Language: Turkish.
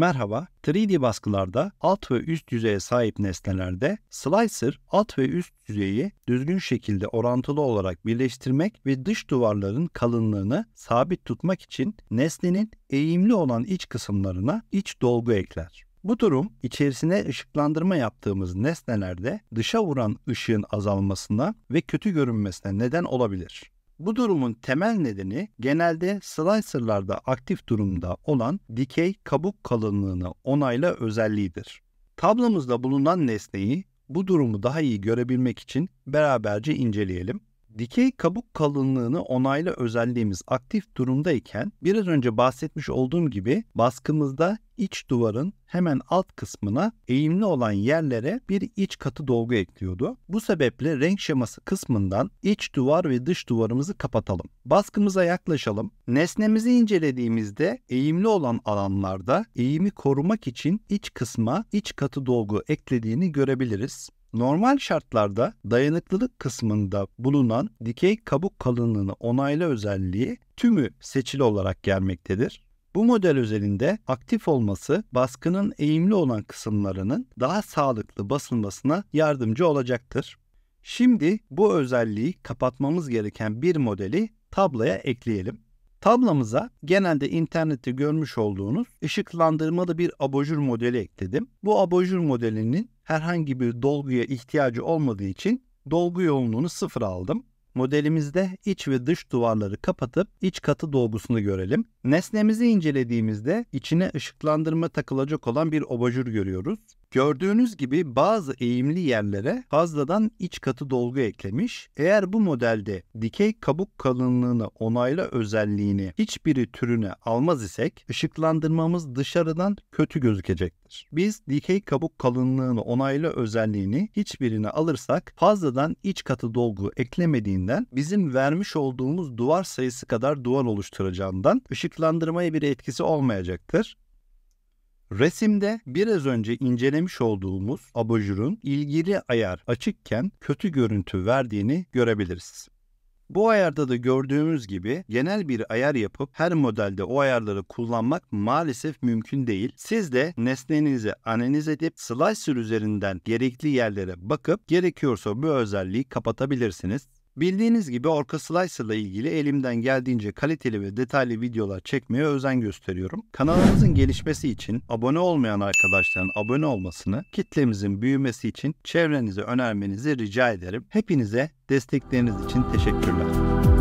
Merhaba, 3D baskılarda alt ve üst yüzeye sahip nesnelerde slicer alt ve üst yüzeyi düzgün şekilde orantılı olarak birleştirmek ve dış duvarların kalınlığını sabit tutmak için nesnenin eğimli olan iç kısımlarına iç dolgu ekler. Bu durum içerisine ışıklandırma yaptığımız nesnelerde dışa vuran ışığın azalmasına ve kötü görünmesine neden olabilir. Bu durumun temel nedeni genelde slicer'larda aktif durumda olan dikey kabuk kalınlığını onayla özelliğidir. Tablomuzda bulunan nesneyi bu durumu daha iyi görebilmek için beraberce inceleyelim. Dikey kabuk kalınlığını onayla özelliğimiz aktif durumdayken biraz önce bahsetmiş olduğum gibi baskımızda iç duvarın hemen alt kısmına eğimli olan yerlere bir iç katı dolgu ekliyordu. Bu sebeple renk şeması kısmından iç duvar ve dış duvarımızı kapatalım. Baskımıza yaklaşalım. Nesnemizi incelediğimizde eğimli olan alanlarda eğimi korumak için iç kısma iç katı dolgu eklediğini görebiliriz. Normal şartlarda dayanıklılık kısmında bulunan dikey kabuk kalınlığını onayla özelliği tümü seçili olarak gelmektedir. Bu model özelinde aktif olması baskının eğimli olan kısımlarının daha sağlıklı basılmasına yardımcı olacaktır. Şimdi bu özelliği kapatmamız gereken bir modeli tabloya ekleyelim. Tablamıza genelde internette görmüş olduğunuz ışıklandırmalı bir abajur modeli ekledim. Bu abajur modelinin herhangi bir dolguya ihtiyacı olmadığı için dolgu yoğunluğunu sıfır aldım. Modelimizde iç ve dış duvarları kapatıp iç katı dolgusunu görelim. Nesnemizi incelediğimizde içine ışıklandırma takılacak olan bir obajur görüyoruz. Gördüğünüz gibi bazı eğimli yerlere fazladan iç katı dolgu eklemiş. Eğer bu modelde dikey kabuk kalınlığını onayla özelliğini hiçbiri türüne almaz isek ışıklandırmamız dışarıdan kötü gözükecektir. Biz dikey kabuk kalınlığını onayla özelliğini hiçbirine alırsak fazladan iç katı dolgu eklemediğini ettiğinden bizim vermiş olduğumuz duvar sayısı kadar duvar oluşturacağından ışıklandırmaya bir etkisi olmayacaktır. Resimde biraz önce incelemiş olduğumuz abajurun ilgili ayar açıkken kötü görüntü verdiğini görebiliriz. Bu ayarda da gördüğümüz gibi genel bir ayar yapıp her modelde o ayarları kullanmak maalesef mümkün değil. Siz de nesnenizi analiz edip slicer üzerinden gerekli yerlere bakıp gerekiyorsa bu özelliği kapatabilirsiniz. Bildiğiniz gibi Orca Slicer ile ilgili elimden geldiğince kaliteli ve detaylı videolar çekmeye özen gösteriyorum. Kanalımızın gelişmesi için abone olmayan arkadaşların abone olmasını, kitlemizin büyümesi için çevrenize önermenizi rica ederim. Hepinize destekleriniz için teşekkürler.